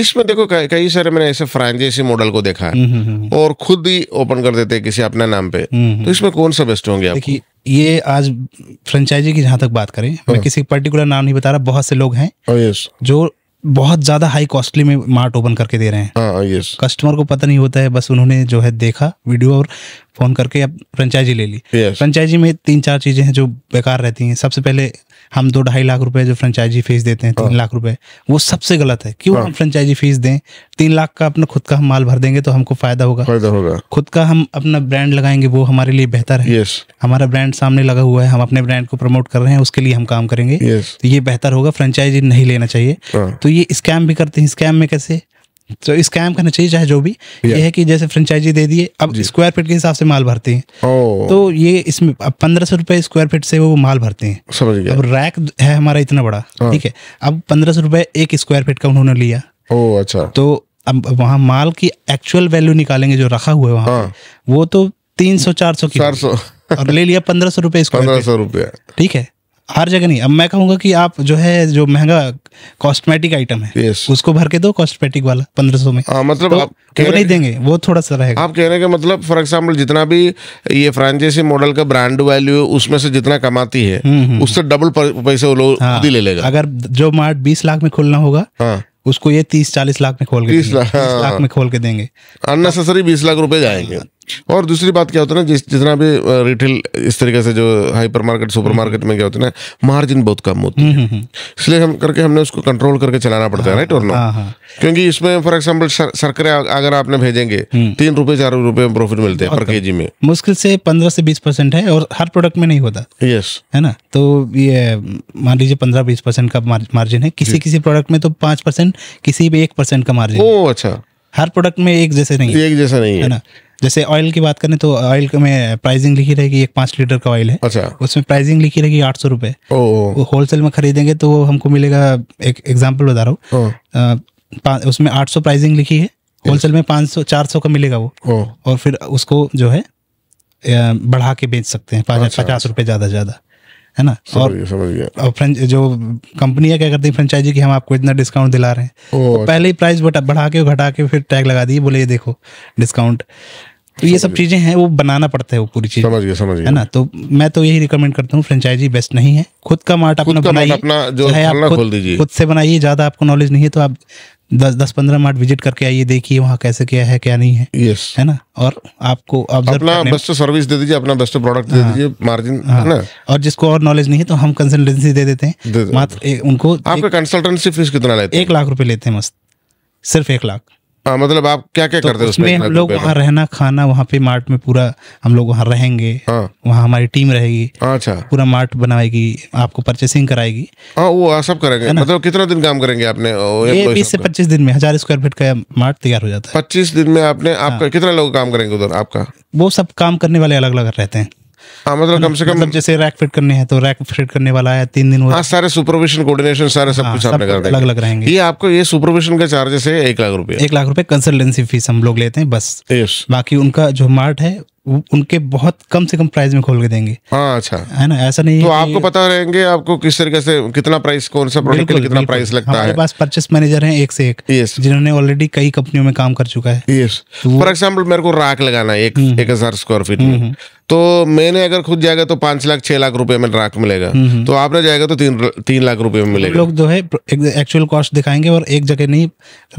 इसमें देखो कई सारे मैंने ऐसे फ्रेंचाइजी मॉडल को देखा है हम्म, हम्म, हम्म। और खुद ही ओपन कर देते हैं किसी अपने नाम पे तो इसमें कौन सा बेस्ट होंगे देखिए ये आज फ्रेंचाइजी की जहां तक बात करें मैं हाँ। किसी पर्टिकुलर नाम नहीं बता रहा बहुत से लोग हैं oh, जो बहुत ज्यादा हाई कॉस्टली में मार्ट ओपन करके दे रहे हैं यस हाँ, कस्टमर oh, को पता नहीं होता है बस उन्होंने जो है देखा वीडियो और फोन करके अब फ्रेंचाइजी ले ली फ्रेंचाइजी में तीन चार चीजें हैं जो बेकार रहती हैं सबसे पहले हम दो ढाई लाख रुपए जो फ्रेंचाइजी फीस देते हैं तीन हाँ। लाख रुपए वो सबसे गलत है क्यों हाँ। हम फ्रेंचाइजी फीस दें तीन लाख का अपना खुद का हम माल भर देंगे तो हमको फायदा होगा फायदा होगा खुद का हम अपना ब्रांड लगाएंगे वो हमारे लिए बेहतर है हमारा ब्रांड सामने लगा हुआ है हम अपने ब्रांड को प्रमोट कर रहे हैं उसके लिए हम काम करेंगे तो ये बेहतर होगा फ्रेंचाइजी नहीं लेना चाहिए हाँ। तो ये स्कैम भी करते हैं स्कैम में कैसे तो इस काम करना चाहिए चाहे जो भी ये है कि जैसे फ्रेंचाइजी दे दिए अब स्क्वायर फीट के हिसाब से माल भरते हैं oh. तो ये इसमें अब पंद्रह सौ रुपए स्क्वायर फीट से वो माल भरते हैं समझ गया अब रैक है हमारा इतना बड़ा हाँ। ठीक है अब पंद्रह सौ रुपए एक स्क्वायर फीट का उन्होंने लिया ओ oh, अच्छा तो अब वहाँ माल की एक्चुअल वैल्यू निकालेंगे जो रखा हुआ है वहाँ हाँ। वो तो तीन सौ चार सौ चार सौ और ले लिया पंद्रह सौ रुपए पंद्रह सौ रुपया ठीक है हर जगह नहीं अब मैं कहूँगा कि आप जो है जो महंगा कॉस्मेटिक आइटम है उसको भर के दो कॉस्मेटिक वाला पंद्रह सौ में आ, हाँ, मतलब तो आप वो नहीं देंगे वो थोड़ा सा रहेगा आप हैं कि मतलब फॉर एग्जाम्पल जितना भी ये फ्रेंचाइजी मॉडल का ब्रांड वैल्यू उसमें से जितना कमाती है हम्म, हम्म, हम्म। उससे डबल पैसे वो लोग हाँ, ले लेगा अगर जो मार्ट बीस लाख में खोलना होगा हाँ। उसको ये तीस चालीस लाख में खोल के तीस लाख हाँ। में खोल के देंगे अननेसेसरी बीस लाख रुपए जाएंगे और दूसरी बात क्या होता है ना जिस जितना भी रिटेल इस तरीके से जो हाइपर मार्केट सुपर मार्केट में क्या होता है ना मार्जिन बहुत कम होती है हम्म, हम्म, हम्म। इसलिए हम करके हमने उसको कंट्रोल करके चलाना पड़ता है राइट और नो क्योंकि इसमें फॉर एग्जाम्पल शर्करे अगर आपने भेजेंगे तीन रुपए चार रुपए में प्रॉफिट मिलते हैं पर के में मुश्किल से पंद्रह से बीस परसेंट है और हर प्रोडक्ट में नहीं होता यस है ना तो ये मान लीजिए पंद्रह बीस परसेंट का मार्जिन है किसी किसी प्रोडक्ट में तो पांच परसेंट किसी भी एक परसेंट का मार्जिन ओ अच्छा हर प्रोडक्ट में एक जैसे नहीं है एक जैसा नहीं है ना जैसे ऑयल की बात करें तो ऑयल में प्राइसिंग लिखी रहेगी एक पांच लीटर का ऑयल है अच्छा उसमें प्राइसिंग लिखी रहेगी आठ सौ रुपये होलसेल में खरीदेंगे तो हमको मिलेगा एक एग्जाम्पल बता रहा हूँ उसमें आठ सौ प्राइसिंग लिखी है होलसेल में पाँच सौ चार सौ का मिलेगा वो और फिर उसको जो है बढ़ा के बेच सकते हैं अच्छा, पचास अच्छा। रुपये ज़्यादा ज़्यादा है ना और, और फ्रेंच जो कंपनियां क्या करती है फ्रेंचाइजी की हम आपको इतना डिस्काउंट दिला रहे हैं तो अच्छा। पहले ही प्राइस बढ़ा के घटा के फिर टैग लगा दिए बोले ये देखो डिस्काउंट तो ये सब चीज़ें हैं वो बनाना पड़ता है वो पूरी चीज़ समझ गए समझ गए है ना तो मैं तो यही रिकमेंड करता हूँ फ्रेंचाइजी बेस्ट नहीं है खुद का मार्ट अपना बनाइए है आप खुद, खुद से बनाइए ज़्यादा आपको नॉलेज नहीं है तो आप दस दस पंद्रह मार्ट विजिट करके आइए देखिए वहाँ कैसे क्या है क्या नहीं है यस है ना और आपको अपना बेस्ट सर्विस दे दीजिए अपना बेस्ट प्रोडक्ट दे हाँ। दीजिए मार्जिन हाँ। है ना और जिसको और नॉलेज नहीं है तो हम कंसल्टेंसी दे देते हैं मात्र उनको आपका कंसल्टेंसी फीस कितना लेते हैं एक लाख रुपए लेते हैं मस्त सिर्फ एक लाख आ, हाँ, मतलब आप क्या क्या तो करते उसमें हम लोग वहाँ रहना खाना वहाँ पे मार्ट में पूरा हम लोग वहाँ रहेंगे हाँ। वहाँ हमारी टीम रहेगी अच्छा पूरा मार्ट बनाएगी आपको परचेसिंग कराएगी आ, हाँ, वो सब करेंगे मतलब कितना दिन काम करेंगे आपने बीस से पच्चीस दिन में हजार स्क्वायर फीट का मार्ट तैयार हो जाता है पच्चीस दिन में आपने आपका कितना लोग काम करेंगे उधर आपका वो सब काम करने वाले अलग अलग रहते हैं हाँ मतलब कम से कम मतलब जैसे रैक फिट करने हैं तो रैक फिट करने वाला है तीन दिन हाँ सारे सुपरविजन कोऑर्डिनेशन सारे सब हाँ, कुछ आपने कर अलग अलग रहेंगे ये आपको ये सुपरविजन का चार्जेस है एक लाख रुपए एक लाख रुपए कंसल्टेंसी फीस हम लोग लेते हैं बस बाकी उनका जो मार्ट है उनके बहुत कम से कम प्राइस में खोल के देंगे हाँ अच्छा है ना ऐसा नहीं तो आपको पता रहेंगे आपको किस तरीके से कितना प्राइस कौन सा प्रोडक्ट के लिए कितना प्राइस लगता है पास परचेस मैनेजर हैं एक से एक यस जिन्होंने ऑलरेडी कई कंपनियों में काम कर चुका है यस फॉर एग्जाम्पल मेरे को राख लगाना है एक हम्म। एक हजार स्क्वायर फीट में हम्म, हम्म। तो मैंने अगर खुद जाएगा तो पांच लाख छह लाख रुपए में राख मिलेगा तो आपने जाएगा तो तीन तीन लाख रुपए में मिलेगा लोग जो है एक्चुअल कॉस्ट दिखाएंगे और एक जगह नहीं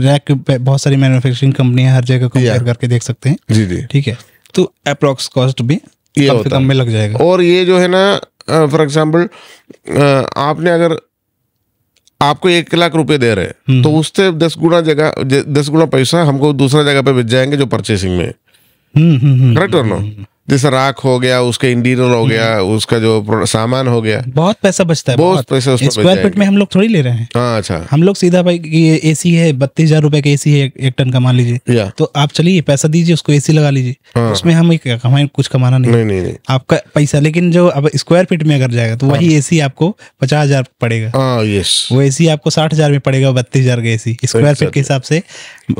रैक बहुत सारी मैन्युफैक्चरिंग कंपनियां हर जगह कंपेयर करके देख सकते हैं जी जी ठीक है तो अप्रोक्स कॉस्ट भी ये कम कम में लग जाएगा और ये जो है ना फॉर एग्जाम्पल आपने अगर आपको एक लाख रुपए दे रहे हैं हम्म। तो उससे दस गुना जगह दस गुना पैसा हमको दूसरा जगह पे बेच जाएंगे जो परचेसिंग में करेक्ट और ना जैसे राख हो गया उसका इंटीरियर हो गया हम्म। उसका जो सामान हो गया बहुत पैसा बचता है बहुत पैसा स्क्वायर फीट में हम लोग थोड़ी ले रहे हैं हाँ अच्छा हम लोग सीधा भाई ये एसी है बत्तीस हजार रूपए का एसी है एक टन का मान लीजिए तो आप चलिए पैसा दीजिए उसको एसी लगा लीजिए हाँ। उसमें हम हमें कुछ कमाना नहीं, नहीं, नहीं, आपका पैसा लेकिन जो अब स्क्वायर फीट में अगर जाएगा तो वही सी हाँ। आपको पचास हजार पड़ेगा हाँ, वो सी आपको साठ हजार में पड़ेगा बत्तीस हजार का सी स्क्वायर फीट के हिसाब से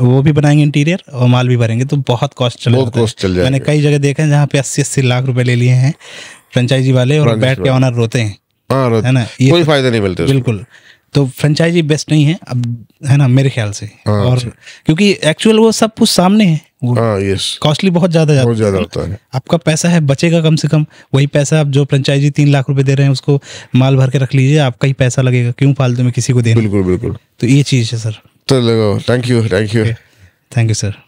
वो भी बनाएंगे इंटीरियर और माल भी भरेंगे तो बहुत कॉस्ट चलेगा मैंने कई जगह देखा है जहाँ पे अस्सी अस्सी लाख रुपए ले लिए हैं फ्रेंचाइजी वाले और बैठ के ऑनर रोते हैं हाँ, है ना ये कोई फायदा नहीं मिलता बिल्कुल तो फ्रेंचाइजी बेस्ट नहीं है अब है ना मेरे ख्याल से हाँ, और अच्छा। क्योंकि एक्चुअल वो सब कुछ सामने है कॉस्टली हाँ, बहुत ज्यादा बहुत ज्यादा होता है आपका पैसा है बचेगा कम से कम वही पैसा आप जो फ्रेंचाइजी तीन लाख रुपए दे रहे हैं उसको माल भर के रख लीजिए आपका ही पैसा लगेगा क्यों फालतू में किसी को दे बिल्कुल बिल्कुल तो ये चीज है सर तो thank you thank you thank you sir